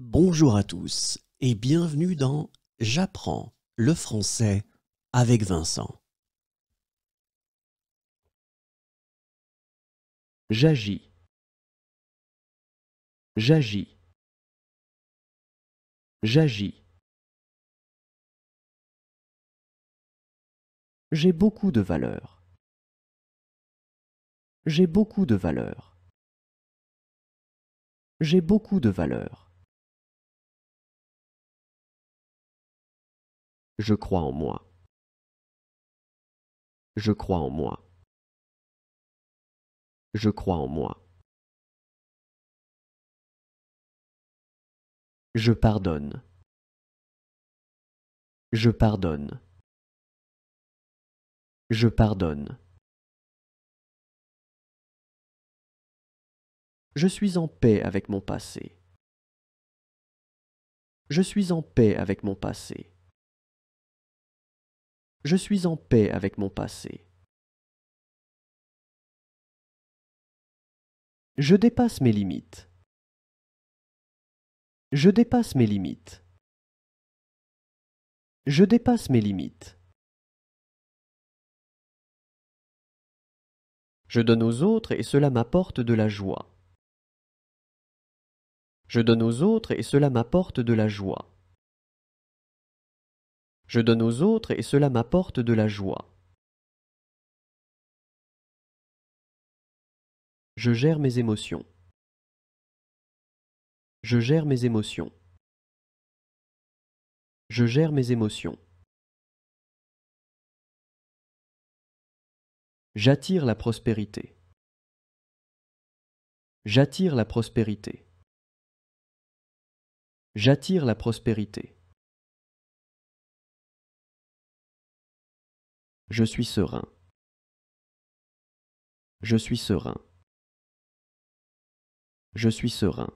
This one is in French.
Bonjour à tous et bienvenue dans J'apprends le français avec Vincent. J'agis. J'agis. J'agis. J'ai beaucoup de valeur. J'ai beaucoup de valeur. J'ai beaucoup de valeur. Je crois en moi. Je crois en moi. Je crois en moi. Je pardonne. Je pardonne. Je pardonne. Je suis en paix avec mon passé. Je suis en paix avec mon passé je suis en paix avec mon passé. Je dépasse mes limites. Je dépasse mes limites. Je dépasse mes limites. Je donne aux autres et cela m'apporte de la joie. Je donne aux autres et cela m'apporte de la joie. Je donne aux autres et cela m'apporte de la joie. Je gère mes émotions. Je gère mes émotions. Je gère mes émotions. J'attire la prospérité. J'attire la prospérité. J'attire la prospérité. Je suis serein. Je suis serein. Je suis serein.